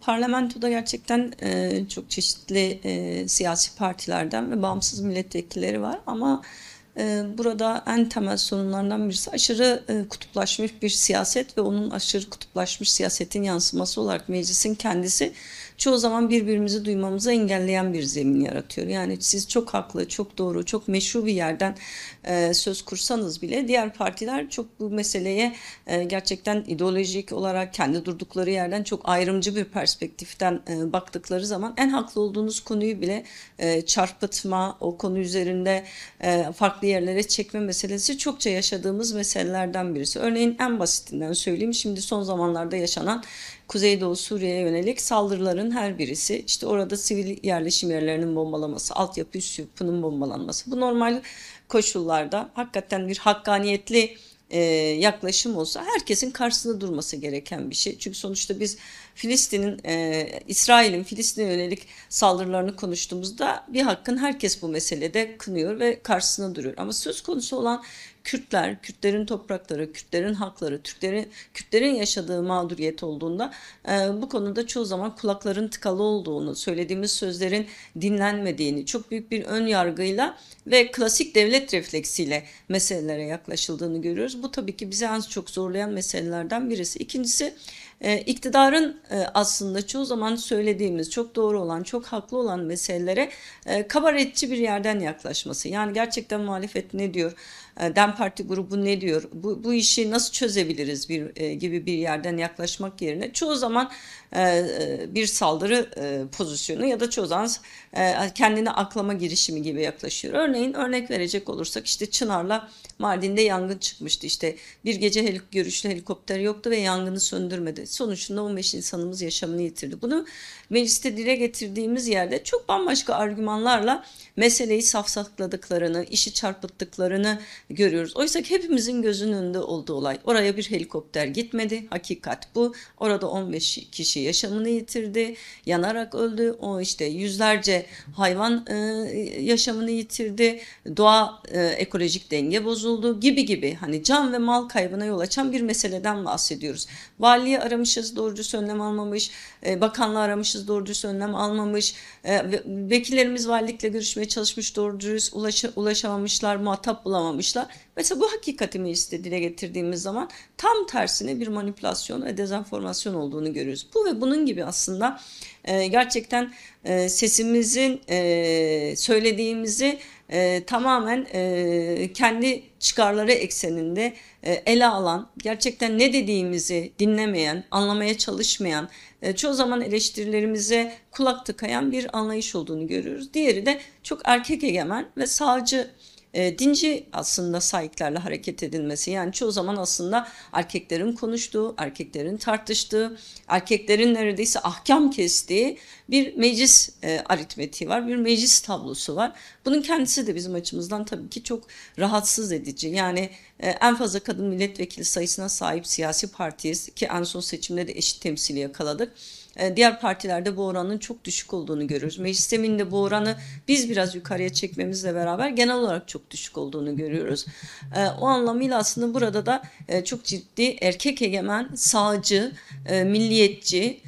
Parlamentoda gerçekten e, çok çeşitli e, siyasi partilerden ve bağımsız milletvekilleri var ama e, burada en temel sorunlardan birisi aşırı e, kutuplaşmış bir siyaset ve onun aşırı kutuplaşmış siyasetin yansıması olarak meclisin kendisi çoğu zaman birbirimizi duymamızı engelleyen bir zemin yaratıyor. Yani siz çok haklı, çok doğru, çok meşru bir yerden e, söz kursanız bile diğer partiler çok bu meseleye e, gerçekten ideolojik olarak kendi durdukları yerden çok ayrımcı bir perspektiften e, baktıkları zaman en haklı olduğunuz konuyu bile çarpıtma, o konu üzerinde farklı yerlere çekme meselesi çokça yaşadığımız meselelerden birisi. Örneğin en basitinden söyleyeyim şimdi son zamanlarda yaşanan Kuzeydoğu Suriye'ye yönelik saldırıların her birisi işte orada sivil yerleşim yerlerinin bombalaması, altyapı üst yapının bombalanması. Bu normal koşullarda hakikaten bir hakkaniyetli e, yaklaşım olsa herkesin karşısında durması gereken bir şey. Çünkü sonuçta biz Filistin'in, e, İsrail'in Filistin'e yönelik saldırılarını konuştuğumuzda bir hakkın herkes bu meselede kınıyor ve karşısına duruyor. Ama söz konusu olan Kürtler, Kürtlerin toprakları, Kürtlerin hakları, Türklerin Kürtlerin yaşadığı mağduriyet olduğunda e, bu konuda çoğu zaman kulakların tıkalı olduğunu, söylediğimiz sözlerin dinlenmediğini, çok büyük bir ön yargıyla ve klasik devlet refleksiyle meselelere yaklaşıldığını görüyoruz. Bu tabii ki bizi en çok zorlayan meselelerden birisi. İkincisi ee, e, iktidarın aslında çoğu zaman söylediğimiz çok doğru olan, çok haklı olan meselelere e, kabaretçi bir yerden yaklaşması. Yani gerçekten muhalefet ne diyor? E, DEM Parti grubu ne diyor, bu, bu işi nasıl çözebiliriz bir, e, gibi bir yerden yaklaşmak yerine çoğu zaman e, bir saldırı pozisyonu ya da çoğu zaman kendini aklama girişimi gibi yaklaşıyor. Örneğin örnek verecek olursak işte Çınar'la Mardin'de yangın çıkmıştı işte bir gece helik görüşlü helikopter yoktu ve yangını söndürmedi sonuçta 15 insanımız yaşamını yitirdi. Bunu mecliste dile getirdiğimiz yerde çok bambaşka argümanlarla meseleyi safsakladıklarını, işi çarpıttıklarını görüyoruz. Oysa ki hepimizin gözünün önünde olduğu olay. Oraya bir helikopter gitmedi. Hakikat bu. Orada 15 kişi yaşamını yitirdi. Yanarak öldü. O işte yüzlerce hayvan e, yaşamını yitirdi. Doğa e, ekolojik denge bozuldu gibi gibi. Hani can ve mal kaybına yol açan bir meseleden bahsediyoruz. Valiye aramızda aramışız doğru dürüst önlem almamış. E, bakanla aramışız doğru dürüst önlem almamış. E, vekillerimiz valilikle görüşmeye çalışmış doğru dürüst ulaşa, ulaşamamışlar, muhatap bulamamışlar. Mesela bu hakikati mecliste dile getirdiğimiz zaman tam tersine bir manipülasyon ve dezenformasyon olduğunu görüyoruz. Bu ve bunun gibi aslında e, gerçekten e, sesimizin e, söylediğimizi e, tamamen e, kendi çıkarları ekseninde e, ele alan, gerçekten ne dediğimizi dinlemeyen, anlamaya çalışmayan, e, çoğu zaman eleştirilerimize kulak tıkayan bir anlayış olduğunu görüyoruz. Diğeri de çok erkek egemen ve sağcı e, dinci aslında sahiplerle hareket edilmesi. Yani çoğu zaman aslında erkeklerin konuştuğu, erkeklerin tartıştığı, erkeklerin neredeyse ahkam kestiği bir meclis e, aritmetiği var, bir meclis tablosu var. Bunun kendisi de bizim açımızdan tabii ki çok rahatsız edici. Yani e, en fazla kadın milletvekili sayısına sahip siyasi partiyiz ki en son seçimde de eşit temsili yakaladık. E, diğer partilerde bu oranın çok düşük olduğunu görüyoruz. Meclis zeminde bu oranı biz biraz yukarıya çekmemizle beraber genel olarak çok düşük olduğunu görüyoruz. E, o anlamıyla aslında burada da e, çok ciddi erkek egemen, sağcı, milliyetçi,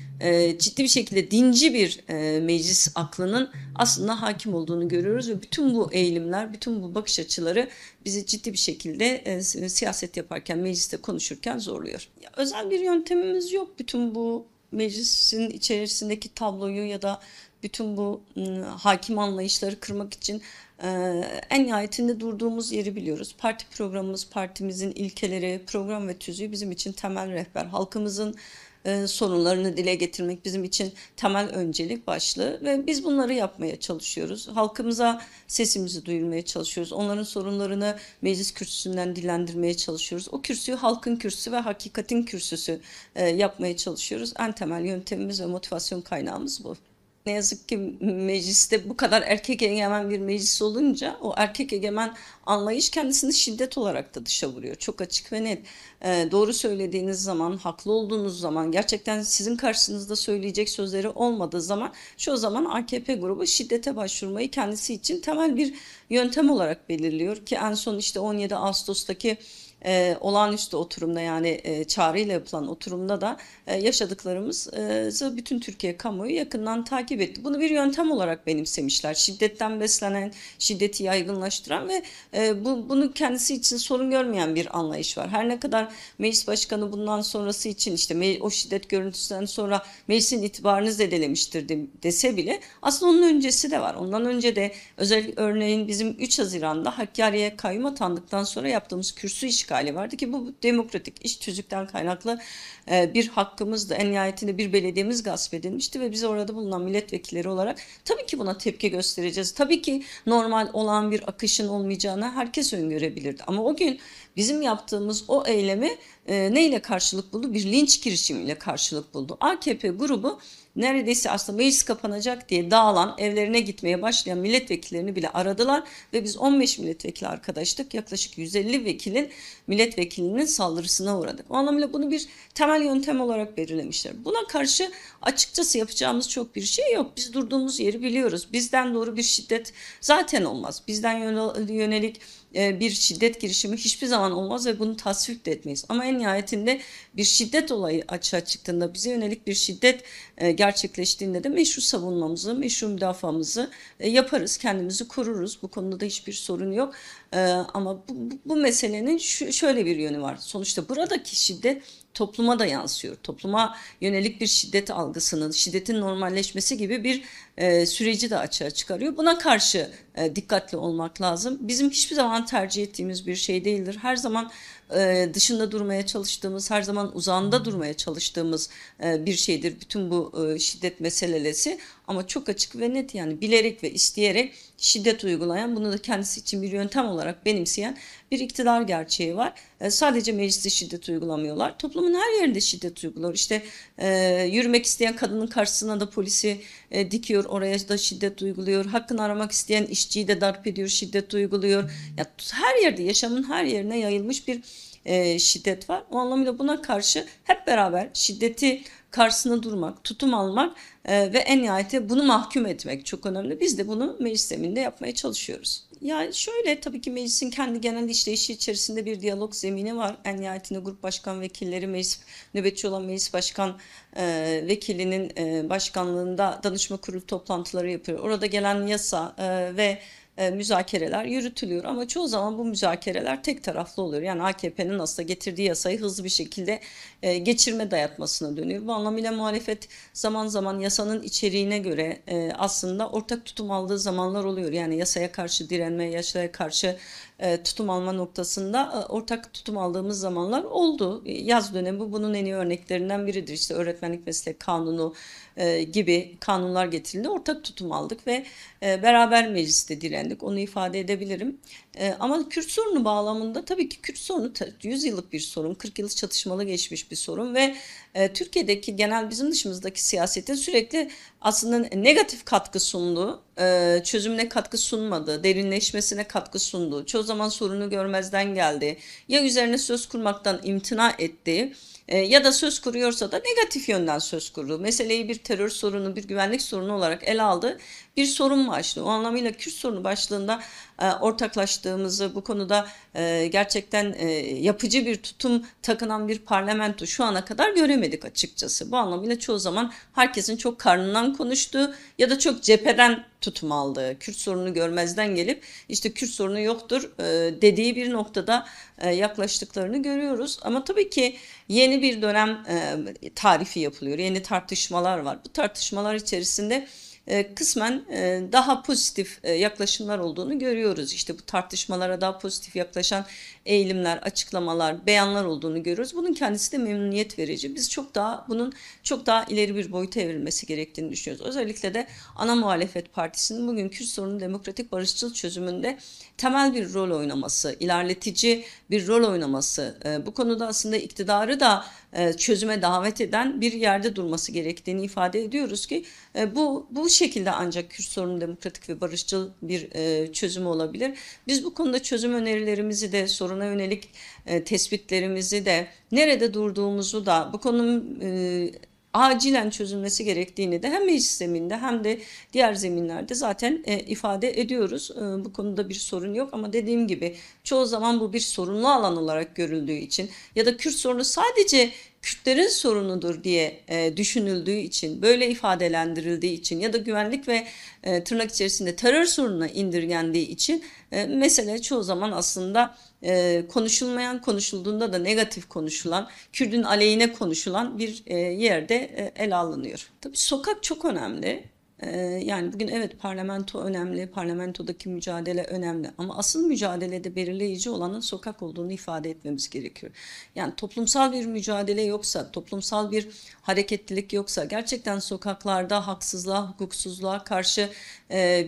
ciddi bir şekilde dinci bir meclis aklının aslında hakim olduğunu görüyoruz ve bütün bu eğilimler, bütün bu bakış açıları bizi ciddi bir şekilde siyaset yaparken, mecliste konuşurken zorluyor. Özel bir yöntemimiz yok bütün bu meclisin içerisindeki tabloyu ya da bütün bu ıı, hakim anlayışları kırmak için ıı, en nihayetinde durduğumuz yeri biliyoruz. Parti programımız, partimizin ilkeleri, program ve tüzüğü bizim için temel rehber. Halkımızın e, sorunlarını dile getirmek bizim için temel öncelik başlığı ve biz bunları yapmaya çalışıyoruz. Halkımıza sesimizi duyurmaya çalışıyoruz. Onların sorunlarını meclis kürsüsünden dilendirmeye çalışıyoruz. O kürsüyü halkın kürsüsü ve hakikatin kürsüsü e, yapmaya çalışıyoruz. En temel yöntemimiz ve motivasyon kaynağımız bu ne yazık ki mecliste bu kadar erkek egemen bir meclis olunca o erkek egemen anlayış kendisini şiddet olarak da dışa vuruyor. Çok açık ve net. Ee, doğru söylediğiniz zaman, haklı olduğunuz zaman, gerçekten sizin karşınızda söyleyecek sözleri olmadığı zaman şu o zaman AKP grubu şiddete başvurmayı kendisi için temel bir yöntem olarak belirliyor ki en son işte 17 Ağustos'taki e, olağanüstü oturumda yani e, çağrıyla yapılan oturumda da e, yaşadıklarımızı e, bütün Türkiye kamuoyu yakından takip etti. Bunu bir yöntem olarak benimsemişler. Şiddetten beslenen, şiddeti yaygınlaştıran ve e, bu, bunu kendisi için sorun görmeyen bir anlayış var. Her ne kadar meclis başkanı bundan sonrası için işte o şiddet görüntüsünden sonra meclisin itibarını zedelemiştir dese bile aslında onun öncesi de var. Ondan önce de özel örneğin bizim 3 Haziran'da Hakkari'ye kayyum atandıktan sonra yaptığımız kürsü işgal işgali vardı ki bu demokratik iş tüzükten kaynaklı e, bir hakkımızdı. En nihayetinde bir belediyemiz gasp edilmişti ve biz orada bulunan milletvekilleri olarak tabii ki buna tepki göstereceğiz. Tabii ki normal olan bir akışın olmayacağını herkes öngörebilirdi. Ama o gün bizim yaptığımız o eylemi e, neyle karşılık buldu? Bir linç girişimiyle karşılık buldu. AKP grubu neredeyse aslında meclis kapanacak diye dağılan evlerine gitmeye başlayan milletvekillerini bile aradılar ve biz 15 milletvekili arkadaştık. Yaklaşık 150 vekilin milletvekilinin saldırısına uğradık. O anlamıyla bunu bir temel yöntem olarak belirlemişler. Buna karşı açıkçası yapacağımız çok bir şey yok. Biz durduğumuz yeri biliyoruz. Bizden doğru bir şiddet zaten olmaz. Bizden yönelik e, bir şiddet girişimi hiçbir zaman olmaz ve bunu tasvip de etmeyiz. Ama en nihayetinde bir şiddet olayı açığa çıktığında bize yönelik bir şiddet e, gerçekleştiğinde de meşru savunmamızı, meşru müdafamızı e, yaparız. Kendimizi koruruz. Bu konuda da hiçbir sorun yok. Ama bu, bu meselenin şöyle bir yönü var. Sonuçta buradaki şiddet topluma da yansıyor. Topluma yönelik bir şiddet algısının, şiddetin normalleşmesi gibi bir e, süreci de açığa çıkarıyor. Buna karşı e, dikkatli olmak lazım. Bizim hiçbir zaman tercih ettiğimiz bir şey değildir. Her zaman e, dışında durmaya çalıştığımız, her zaman uzağında durmaya çalıştığımız e, bir şeydir bütün bu e, şiddet meselesi. Ama çok açık ve net yani bilerek ve isteyerek şiddet uygulayan, bunu da kendisi için bir yöntem olarak benimseyen bir iktidar gerçeği var. E, sadece mecliste şiddet uygulamıyorlar. Toplumun her yerinde şiddet uyguluyor. İşte e, yürümek isteyen kadının karşısına da polisi e, dikiyor, oraya da şiddet uyguluyor. Hakkını aramak isteyen işçiyi de darp ediyor, şiddet uyguluyor. Ya, her yerde, yaşamın her yerine yayılmış bir e, şiddet var. O anlamıyla buna karşı hep beraber şiddeti karşısına durmak, tutum almak e, ve en nihayete bunu mahkum etmek çok önemli. Biz de bunu meclis zeminde yapmaya çalışıyoruz. Yani şöyle tabii ki meclisin kendi genel işleyişi içerisinde bir diyalog zemini var. En nihayetinde grup başkan vekilleri, meclis, nöbetçi olan meclis başkan e, vekilinin e, başkanlığında danışma kurulu toplantıları yapıyor. Orada gelen yasa e, ve e, müzakereler yürütülüyor ama çoğu zaman bu müzakereler tek taraflı oluyor. Yani AKP'nin aslında getirdiği yasayı hızlı bir şekilde e, geçirme dayatmasına dönüyor. Bu anlamıyla muhalefet zaman zaman yasanın içeriğine göre e, aslında ortak tutum aldığı zamanlar oluyor. Yani yasaya karşı direnme, yasaya karşı tutum alma noktasında ortak tutum aldığımız zamanlar oldu. Yaz dönemi bunun en iyi örneklerinden biridir. İşte öğretmenlik meslek kanunu gibi kanunlar getirildi. Ortak tutum aldık ve beraber mecliste direndik öğrendik. Onu ifade edebilirim. E, ama Kürt sorunu bağlamında tabii ki Kürt sorunu 100 yıllık bir sorun. 40 yıllık çatışmalı geçmiş bir sorun ve e, Türkiye'deki genel bizim dışımızdaki siyasetin sürekli aslında negatif katkı sunduğu, e, çözümüne katkı sunmadı, derinleşmesine katkı sundu. Çoğu zaman sorunu görmezden geldi. Ya üzerine söz kurmaktan imtina etti e, ya da söz kuruyorsa da negatif yönden söz kurdu. Meseleyi bir terör sorunu, bir güvenlik sorunu olarak ele aldı bir sorun başlığı. O anlamıyla Kürt sorunu başlığında e, ortaklaştığımızı bu konuda e, gerçekten e, yapıcı bir tutum takınan bir parlamento şu ana kadar göremedik açıkçası. Bu anlamıyla çoğu zaman herkesin çok karnından konuştuğu ya da çok cepheden tutum aldığı, Kürt sorunu görmezden gelip işte Kürt sorunu yoktur e, dediği bir noktada e, yaklaştıklarını görüyoruz. Ama tabii ki yeni bir dönem e, tarifi yapılıyor, yeni tartışmalar var. Bu tartışmalar içerisinde e, kısmen e, daha pozitif e, yaklaşımlar olduğunu görüyoruz. İşte bu tartışmalara daha pozitif yaklaşan eğilimler, açıklamalar, beyanlar olduğunu görüyoruz. Bunun kendisi de memnuniyet verici. Biz çok daha bunun çok daha ileri bir boyuta evrilmesi gerektiğini düşünüyoruz. Özellikle de ana muhalefet partisinin bugün Kürt sorunu demokratik barışçıl çözümünde temel bir rol oynaması, ilerletici bir rol oynaması, e, bu konuda aslında iktidarı da e, çözüme davet eden bir yerde durması gerektiğini ifade ediyoruz ki e, bu bu şekilde ancak Kürt sorunu demokratik ve barışçıl bir çözüm olabilir. Biz bu konuda çözüm önerilerimizi de soruna yönelik tespitlerimizi de nerede durduğumuzu da bu konunun acilen çözülmesi gerektiğini de hem meclis zemininde hem de diğer zeminlerde zaten e, ifade ediyoruz. E, bu konuda bir sorun yok ama dediğim gibi çoğu zaman bu bir sorunlu alan olarak görüldüğü için ya da Kürt sorunu sadece Kürtlerin sorunudur diye e, düşünüldüğü için, böyle ifadelendirildiği için ya da güvenlik ve e, tırnak içerisinde terör sorununa indirgendiği için e, mesele çoğu zaman aslında e, konuşulmayan konuşulduğunda da negatif konuşulan, Kürtün aleyhine konuşulan bir e, yerde e, ele alınıyor. Tabii sokak çok önemli. yani bugün evet parlamento önemli, parlamentodaki mücadele önemli ama asıl mücadelede belirleyici olanın sokak olduğunu ifade etmemiz gerekiyor. Yani toplumsal bir mücadele yoksa, toplumsal bir hareketlilik yoksa, gerçekten sokaklarda haksızlığa, hukuksuzluğa karşı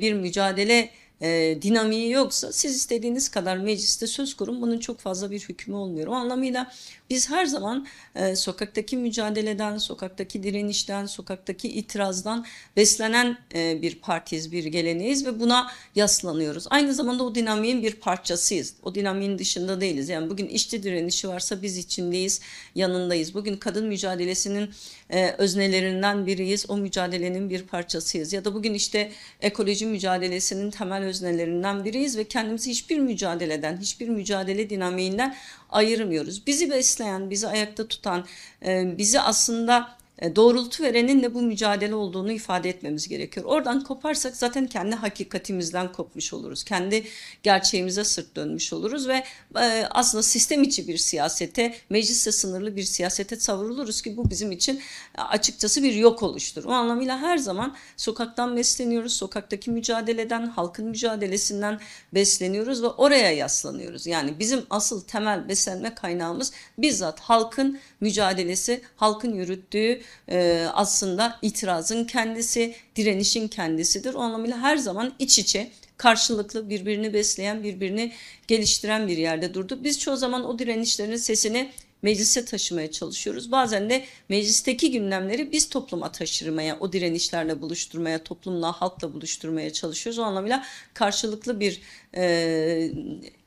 bir mücadele e, dinamiği yoksa siz istediğiniz kadar mecliste söz kurun bunun çok fazla bir hükmü olmuyor. O anlamıyla biz her zaman e, sokaktaki mücadeleden, sokaktaki direnişten, sokaktaki itirazdan beslenen e, bir partiyiz, bir geleneğiz ve buna yaslanıyoruz. Aynı zamanda o dinamiğin bir parçasıyız. O dinamiğin dışında değiliz. Yani bugün işçi direnişi varsa biz içindeyiz, yanındayız. Bugün kadın mücadelesinin e, öznelerinden biriyiz. O mücadelenin bir parçasıyız. Ya da bugün işte ekoloji mücadelesinin temel öznelerinden biriyiz ve kendimizi hiçbir mücadeleden, hiçbir mücadele dinamiğinden ayırmıyoruz. Bizi besleyen besleyen, bizi ayakta tutan, e, bizi aslında e, doğrultu verenin de bu mücadele olduğunu ifade etmemiz gerekiyor. Oradan koparsak zaten kendi hakikatimizden kopmuş oluruz. Kendi gerçeğimize sırt dönmüş oluruz ve e, aslında sistem içi bir siyasete, meclise sınırlı bir siyasete savruluruz ki bu bizim için e, açıkçası bir yok oluştur. O anlamıyla her zaman sokaktan besleniyoruz, sokaktaki mücadeleden, halkın mücadelesinden besleniyoruz ve oraya yaslanıyoruz. Yani bizim asıl temel beslenme kaynağımız bizzat halkın mücadelesi halkın yürüttüğü e, aslında itirazın kendisi, direnişin kendisidir. O anlamıyla her zaman iç içe karşılıklı birbirini besleyen, birbirini geliştiren bir yerde durdu. Biz çoğu zaman o direnişlerin sesini meclise taşımaya çalışıyoruz. Bazen de meclisteki gündemleri biz topluma taşırmaya, o direnişlerle buluşturmaya, toplumla, halkla buluşturmaya çalışıyoruz. O anlamıyla karşılıklı bir e,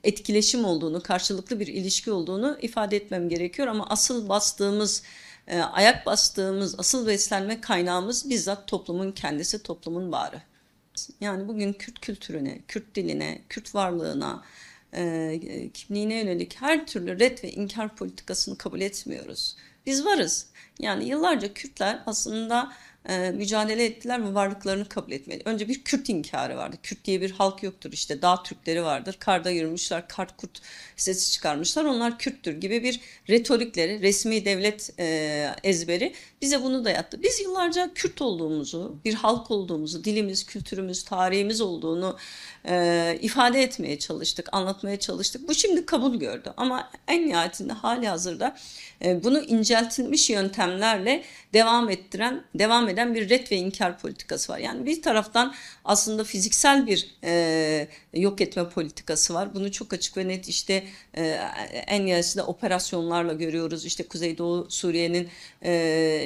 etkileşim olduğunu, karşılıklı bir ilişki olduğunu ifade etmem gerekiyor. Ama asıl bastığımız e, ayak bastığımız asıl beslenme kaynağımız bizzat toplumun kendisi, toplumun bağrı. Yani bugün Kürt kültürüne, Kürt diline, Kürt varlığına, e, kimliğine yönelik her türlü red ve inkar politikasını kabul etmiyoruz. Biz varız. Yani yıllarca Kürtler aslında e, mücadele ettiler ve varlıklarını kabul etmedi. Önce bir Kürt inkarı vardı. Kürt diye bir halk yoktur işte dağ Türkleri vardır. Karda yürümüşler, kart kurt sesi çıkarmışlar. Onlar Kürttür gibi bir retorikleri, resmi devlet e, ezberi bize bunu dayattı. Biz yıllarca Kürt olduğumuzu, bir halk olduğumuzu, dilimiz, kültürümüz, tarihimiz olduğunu e, ifade etmeye çalıştık, anlatmaya çalıştık. Bu şimdi kabul gördü ama en nihayetinde hali hazırda bunu inceltilmiş yöntemlerle devam ettiren, devam devam eden bir ret ve inkar politikası var. Yani bir taraftan aslında fiziksel bir e, yok etme politikası var. Bunu çok açık ve net işte e, en yarısı da operasyonlarla görüyoruz. İşte Kuzeydoğu Suriye'nin e,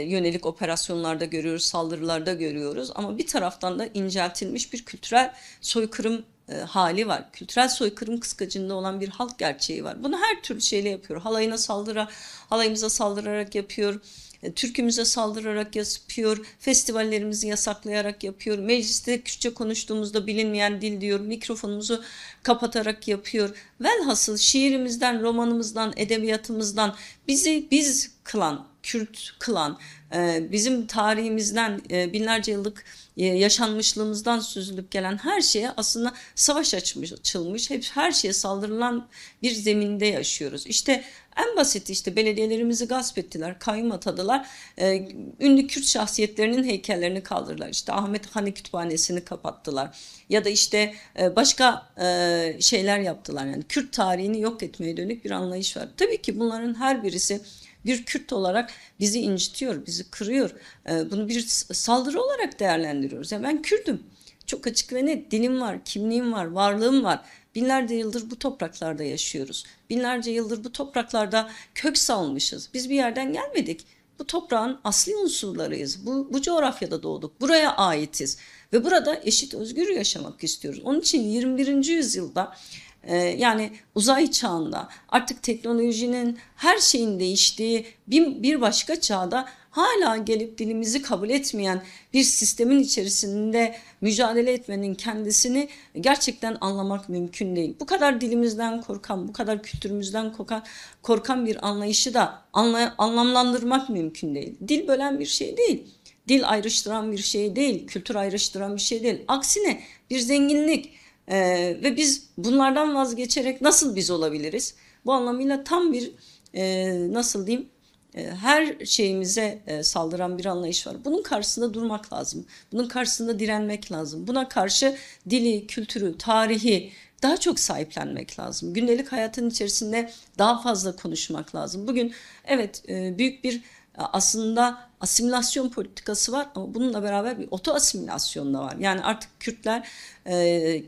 yönelik operasyonlarda görüyoruz, saldırılarda görüyoruz. Ama bir taraftan da inceltilmiş bir kültürel soykırım e, hali var. Kültürel soykırım kıskacında olan bir halk gerçeği var. Bunu her türlü şeyle yapıyor. Halayına saldıra, halayımıza saldırarak yapıyor. E, türkümüze saldırarak yapıyor. Festivallerimizi yasaklayarak yapıyor. Mecliste Kürtçe konuştuğumuzda bilinmeyen dil diyor. Mikrofonumuzu kapatarak yapıyor. Velhasıl şiirimizden, romanımızdan, edebiyatımızdan bizi biz kılan, Kürt kılan ee, bizim tarihimizden e, binlerce yıllık e, yaşanmışlığımızdan süzülüp gelen her şeye aslında savaş açmış, açılmış, hep her şeye saldırılan bir zeminde yaşıyoruz. İşte en basit işte belediyelerimizi gasp ettiler, kayyum atadılar. Ee, ünlü Kürt şahsiyetlerinin heykellerini kaldırdılar. İşte Ahmet Hani Kütüphanesi'ni kapattılar. Ya da işte e, başka şeyler yaptılar. Yani Kürt tarihini yok etmeye dönük bir anlayış var. Tabii ki bunların her birisi bir Kürt olarak bizi incitiyor, bizi kırıyor. Ee, bunu bir saldırı olarak değerlendiriyoruz. Yani ben Kürtüm, Çok açık ve net dilim var, kimliğim var, varlığım var. Binlerce yıldır bu topraklarda yaşıyoruz. Binlerce yıldır bu topraklarda kök salmışız. Biz bir yerden gelmedik. Bu toprağın asli unsurlarıyız. Bu, bu coğrafyada doğduk. Buraya aitiz. Ve burada eşit özgür yaşamak istiyoruz. Onun için 21. yüzyılda ee, yani uzay çağında artık teknolojinin her şeyin değiştiği bir, başka çağda hala gelip dilimizi kabul etmeyen bir sistemin içerisinde mücadele etmenin kendisini gerçekten anlamak mümkün değil. Bu kadar dilimizden korkan, bu kadar kültürümüzden korkan, korkan bir anlayışı da anla, anlamlandırmak mümkün değil. Dil bölen bir şey değil. Dil ayrıştıran bir şey değil, kültür ayrıştıran bir şey değil. Aksine bir zenginlik, e, ve biz bunlardan vazgeçerek nasıl biz olabiliriz? Bu anlamıyla tam bir e, nasıl diyeyim e, her şeyimize e, saldıran bir anlayış var. Bunun karşısında durmak lazım. Bunun karşısında direnmek lazım. Buna karşı dili, kültürü, tarihi daha çok sahiplenmek lazım. Gündelik hayatın içerisinde daha fazla konuşmak lazım. Bugün evet e, büyük bir aslında asimilasyon politikası var ama bununla beraber bir oto asimilasyon da var. Yani artık Kürtler e,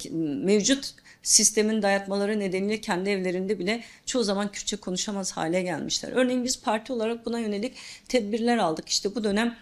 mevcut sistemin dayatmaları nedeniyle kendi evlerinde bile çoğu zaman Kürtçe konuşamaz hale gelmişler. Örneğin biz parti olarak buna yönelik tedbirler aldık. İşte bu dönem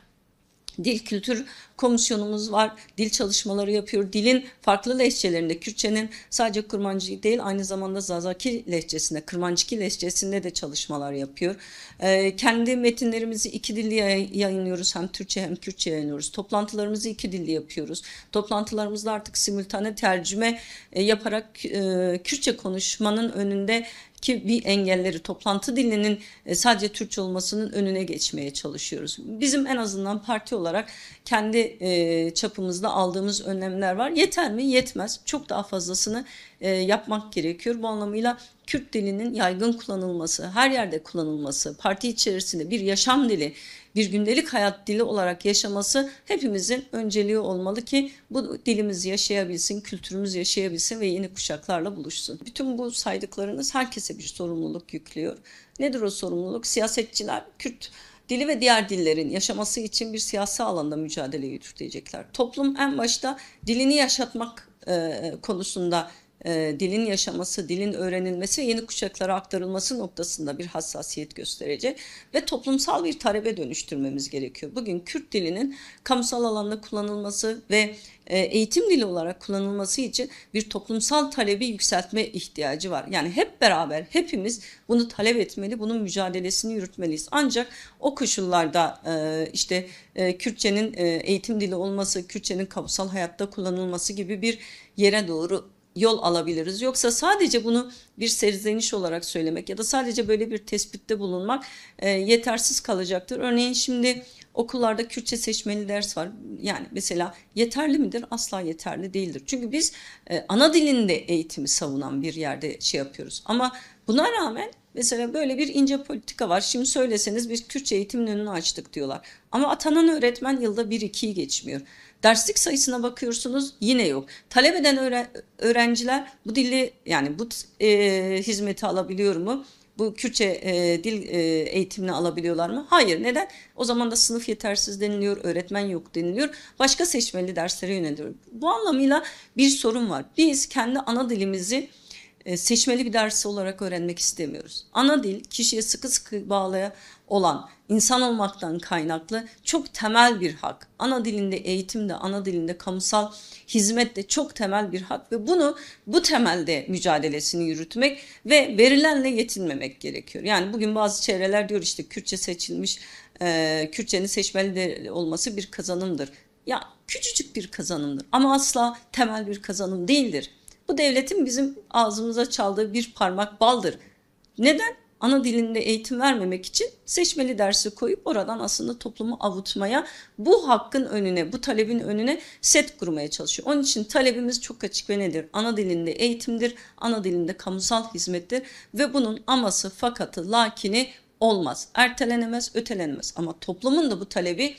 Dil Kültür Komisyonumuz var. Dil çalışmaları yapıyor. Dilin farklı lehçelerinde Kürtçenin sadece Kırmancı değil aynı zamanda Zazaki lehçesinde, Kırmancıki lehçesinde de çalışmalar yapıyor. Ee, kendi metinlerimizi iki dilli yayınlıyoruz. Hem Türkçe hem Kürtçe yayınlıyoruz. Toplantılarımızı iki dilli yapıyoruz. Toplantılarımızda artık simultane tercüme e, yaparak e, Kürtçe konuşmanın önünde ki bir engelleri toplantı dilinin e, sadece Türkçe olmasının önüne geçmeye çalışıyoruz. Bizim en azından parti olarak kendi e, çapımızda aldığımız önlemler var. Yeter mi? Yetmez. Çok daha fazlasını e, yapmak gerekiyor. Bu anlamıyla Kürt dilinin yaygın kullanılması, her yerde kullanılması, parti içerisinde bir yaşam dili, bir gündelik hayat dili olarak yaşaması hepimizin önceliği olmalı ki bu dilimiz yaşayabilsin, kültürümüz yaşayabilsin ve yeni kuşaklarla buluşsun. Bütün bu saydıklarınız herkese bir sorumluluk yüklüyor. Nedir o sorumluluk? Siyasetçiler Kürt dili ve diğer dillerin yaşaması için bir siyasi alanda mücadele yürütecekler. Toplum en başta dilini yaşatmak e, konusunda e, dilin yaşaması, dilin öğrenilmesi ve yeni kuşaklara aktarılması noktasında bir hassasiyet gösterecek ve toplumsal bir talebe dönüştürmemiz gerekiyor. Bugün Kürt dilinin kamusal alanda kullanılması ve e, eğitim dili olarak kullanılması için bir toplumsal talebi yükseltme ihtiyacı var. Yani hep beraber hepimiz bunu talep etmeli, bunun mücadelesini yürütmeliyiz. Ancak o koşullarda e, işte e, Kürtçenin e, eğitim dili olması, Kürtçenin kamusal hayatta kullanılması gibi bir yere doğru yol alabiliriz. Yoksa sadece bunu bir serzeniş olarak söylemek ya da sadece böyle bir tespitte bulunmak e, yetersiz kalacaktır. Örneğin şimdi okullarda Kürtçe seçmeli ders var. Yani mesela yeterli midir? Asla yeterli değildir. Çünkü biz e, ana dilinde eğitimi savunan bir yerde şey yapıyoruz. Ama buna rağmen Mesela böyle bir ince politika var. Şimdi söyleseniz biz Kürtçe eğitiminin önünü açtık diyorlar. Ama atanan öğretmen yılda 1-2'yi geçmiyor. Derslik sayısına bakıyorsunuz yine yok. Talep eden öğrenciler bu dili yani bu e, hizmeti alabiliyor mu? Bu Kürtçe e, dil e, eğitimini alabiliyorlar mı? Hayır. Neden? O zaman da sınıf yetersiz deniliyor, öğretmen yok deniliyor. Başka seçmeli derslere yöneliyor. Bu anlamıyla bir sorun var. Biz kendi ana dilimizi e, seçmeli bir dersi olarak öğrenmek istemiyoruz. Ana dil kişiye sıkı sıkı bağlaya, olan insan olmaktan kaynaklı çok temel bir hak. Ana dilinde eğitim de, ana dilinde kamusal hizmet de çok temel bir hak ve bunu bu temelde mücadelesini yürütmek ve verilenle yetinmemek gerekiyor. Yani bugün bazı çevreler diyor işte Kürtçe seçilmiş, e, Kürtçenin seçmeli de olması bir kazanımdır. Ya küçücük bir kazanımdır ama asla temel bir kazanım değildir. Bu devletin bizim ağzımıza çaldığı bir parmak baldır. Neden? ana dilinde eğitim vermemek için seçmeli dersi koyup oradan aslında toplumu avutmaya, bu hakkın önüne, bu talebin önüne set kurmaya çalışıyor. Onun için talebimiz çok açık ve nedir? Ana dilinde eğitimdir, ana dilinde kamusal hizmettir ve bunun aması, fakatı, lakini olmaz. Ertelenemez, ötelenemez ama toplumun da bu talebi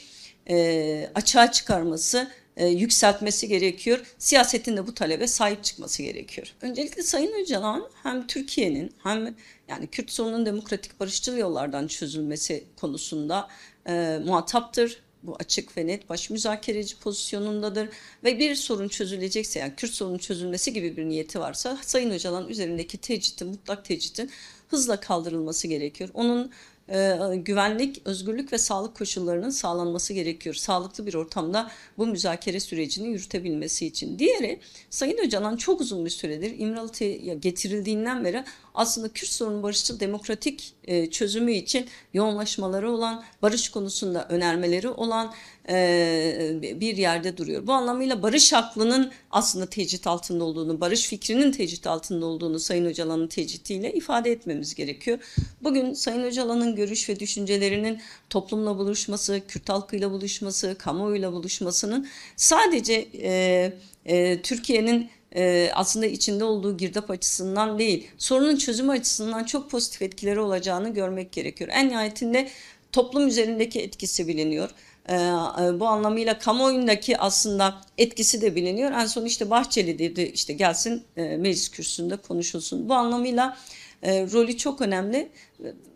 e, açığa çıkarması, e, yükseltmesi gerekiyor. Siyasetin de bu talebe sahip çıkması gerekiyor. Öncelikle Sayın Öcalan hem Türkiye'nin hem yani Kürt sorunun demokratik barışçıl yollardan çözülmesi konusunda e, muhataptır. Bu açık ve net baş müzakereci pozisyonundadır ve bir sorun çözülecekse yani Kürt sorunun çözülmesi gibi bir niyeti varsa Sayın Öcalan üzerindeki tecritin, mutlak tecritin hızla kaldırılması gerekiyor. Onun e, güvenlik, özgürlük ve sağlık koşullarının sağlanması gerekiyor. Sağlıklı bir ortamda bu müzakere sürecini yürütebilmesi için. Diğeri Sayın Öcalan çok uzun bir süredir İmralı'ya getirildiğinden beri aslında Kürt sorunu barışçıl demokratik e, çözümü için yoğunlaşmaları olan, barış konusunda önermeleri olan e, bir yerde duruyor. Bu anlamıyla barış aklının aslında tecrit altında olduğunu, barış fikrinin tecrit altında olduğunu Sayın Öcalan'ın tecritiyle ifade etmemiz gerekiyor. Bugün Sayın Öcalan'ın görüş ve düşüncelerinin toplumla buluşması, Kürt halkıyla buluşması, kamuoyuyla buluşmasının sadece e, e, Türkiye'nin e, aslında içinde olduğu girdap açısından değil, sorunun çözümü açısından çok pozitif etkileri olacağını görmek gerekiyor. En nihayetinde toplum üzerindeki etkisi biliniyor. Ee, e, bu anlamıyla kamuoyundaki aslında etkisi de biliniyor. En son işte Bahçeli dedi işte gelsin e, meclis kürsüsünde konuşulsun. Bu anlamıyla e, rolü çok önemli.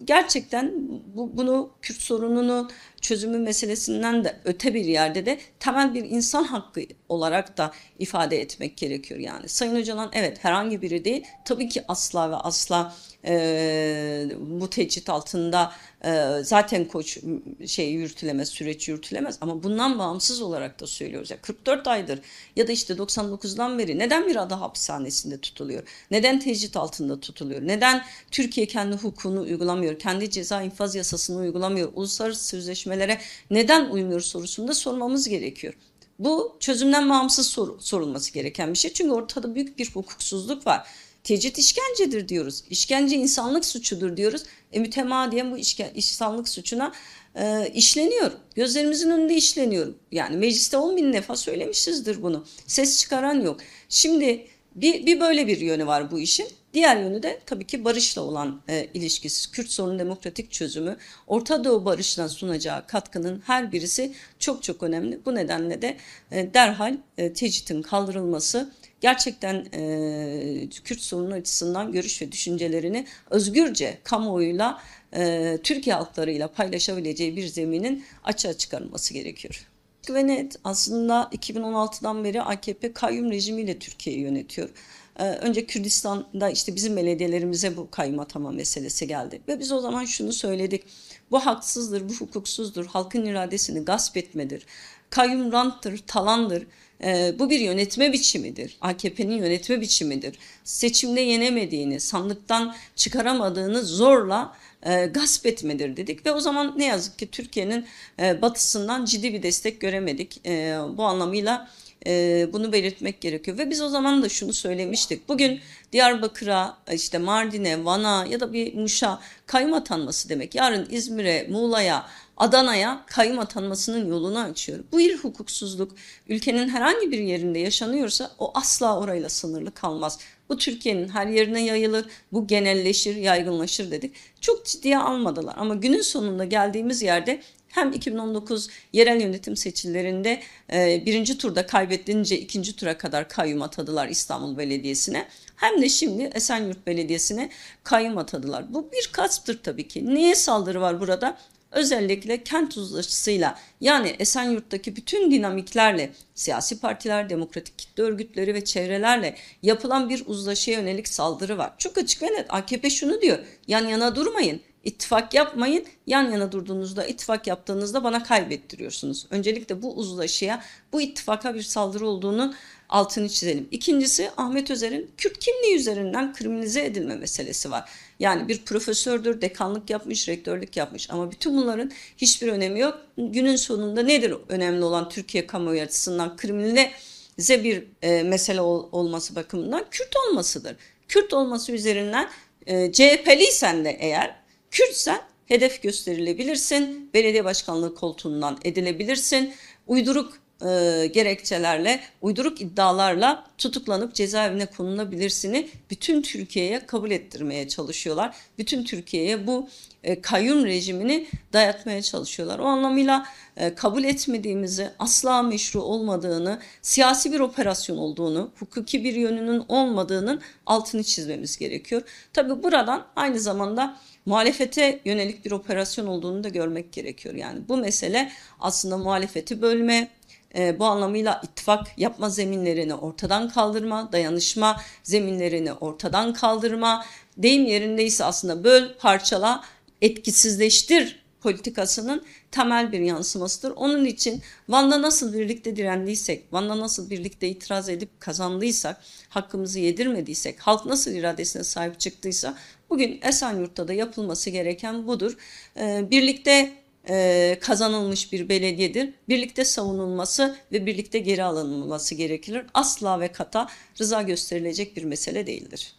Gerçekten bu, bunu Kürt sorununun çözümü meselesinden de öte bir yerde de temel bir insan hakkı olarak da ifade etmek gerekiyor yani. Sayın Öcalan evet herhangi biri değil. Tabii ki asla ve asla ee, bu tecrit altında e, zaten koç şey yürütülemez, süreç yürütülemez ama bundan bağımsız olarak da söylüyoruz. ya 44 aydır ya da işte 99'dan beri neden bir ada hapishanesinde tutuluyor? Neden tecrit altında tutuluyor? Neden Türkiye kendi hukukunu uygulamıyor? Kendi ceza infaz yasasını uygulamıyor? Uluslararası sözleşmelere neden uymuyor sorusunda sormamız gerekiyor. Bu çözümden bağımsız sor, sorulması gereken bir şey. Çünkü ortada büyük bir hukuksuzluk var. Tecrit işkencedir diyoruz. İşkence insanlık suçudur diyoruz. E mütemadiyen bu işken, insanlık suçuna e, işleniyor. Gözlerimizin önünde işleniyor. Yani mecliste 10 bin defa söylemişizdir bunu. Ses çıkaran yok. Şimdi bir, bir böyle bir yönü var bu işin. Diğer yönü de tabii ki barışla olan e, ilişkisi. Kürt sorunun demokratik çözümü, Orta Doğu barışına sunacağı katkının her birisi çok çok önemli. Bu nedenle de e, derhal e, tecritin kaldırılması gerçekten e, Kürt sorunu açısından görüş ve düşüncelerini özgürce kamuoyuyla e, Türkiye halklarıyla paylaşabileceği bir zeminin açığa çıkarılması gerekiyor. Ve net aslında 2016'dan beri AKP kayyum rejimiyle Türkiye'yi yönetiyor. önce Kürdistan'da işte bizim belediyelerimize bu kayyum atama meselesi geldi. Ve biz o zaman şunu söyledik. Bu haksızdır, bu hukuksuzdur, halkın iradesini gasp etmedir. Kayyum ranttır, talandır. Ee, bu bir yönetme biçimidir. AKP'nin yönetme biçimidir. Seçimde yenemediğini, sandıktan çıkaramadığını zorla e, gasp etmedir dedik ve o zaman ne yazık ki Türkiye'nin e, batısından ciddi bir destek göremedik. E, bu anlamıyla ee, bunu belirtmek gerekiyor ve biz o zaman da şunu söylemiştik. Bugün Diyarbakır'a, işte Mardin'e, Van'a ya da bir Muş'a kayyum atanması demek. Yarın İzmir'e, Muğla'ya, Adana'ya kayyum atanmasının yolunu açıyor. Bu bir hukuksuzluk ülkenin herhangi bir yerinde yaşanıyorsa o asla orayla sınırlı kalmaz. Bu Türkiye'nin her yerine yayılır, bu genelleşir, yaygınlaşır dedik. Çok ciddiye almadılar ama günün sonunda geldiğimiz yerde hem 2019 yerel yönetim seçimlerinde e, birinci turda kaybedilince ikinci tura kadar kayyum atadılar İstanbul Belediyesi'ne. Hem de şimdi Esenyurt Belediyesi'ne kayyum atadılar. Bu bir kastır tabii ki. Niye saldırı var burada? Özellikle kent uzlaşısıyla yani Esenyurt'taki bütün dinamiklerle siyasi partiler, demokratik kitle örgütleri ve çevrelerle yapılan bir uzlaşıya yönelik saldırı var. Çok açık ve net AKP şunu diyor yan yana durmayın ittifak yapmayın. Yan yana durduğunuzda ittifak yaptığınızda bana kaybettiriyorsunuz. Öncelikle bu uzlaşıya, bu ittifaka bir saldırı olduğunun altını çizelim. İkincisi Ahmet Özer'in Kürt kimliği üzerinden kriminalize edilme meselesi var. Yani bir profesördür, dekanlık yapmış, rektörlük yapmış ama bütün bunların hiçbir önemi yok. Günün sonunda nedir önemli olan Türkiye kamuoyu açısından kriminalize bir e, mesele ol, olması bakımından Kürt olmasıdır. Kürt olması üzerinden e, CHP'liysen de eğer Kürtsen hedef gösterilebilirsin, belediye başkanlığı koltuğundan edilebilirsin, uyduruk e, gerekçelerle, uyduruk iddialarla tutuklanıp cezaevine konulabilirsini bütün Türkiye'ye kabul ettirmeye çalışıyorlar. Bütün Türkiye'ye bu e, kayyum rejimini dayatmaya çalışıyorlar. O anlamıyla e, kabul etmediğimizi, asla meşru olmadığını, siyasi bir operasyon olduğunu, hukuki bir yönünün olmadığının altını çizmemiz gerekiyor. Tabi buradan aynı zamanda muhalefete yönelik bir operasyon olduğunu da görmek gerekiyor. Yani bu mesele aslında muhalefeti bölme, e, bu anlamıyla ittifak yapma zeminlerini ortadan kaldırma, dayanışma zeminlerini ortadan kaldırma, deyim yerindeyse aslında böl, parçala, etkisizleştir politikasının temel bir yansımasıdır. Onun için Van'da nasıl birlikte direndiysek, Van'da nasıl birlikte itiraz edip kazandıysak, hakkımızı yedirmediysek, halk nasıl iradesine sahip çıktıysa Bugün Esenyurt'ta da yapılması gereken budur. Ee, birlikte e, kazanılmış bir belediyedir. Birlikte savunulması ve birlikte geri alınması gerekir. Asla ve kata rıza gösterilecek bir mesele değildir.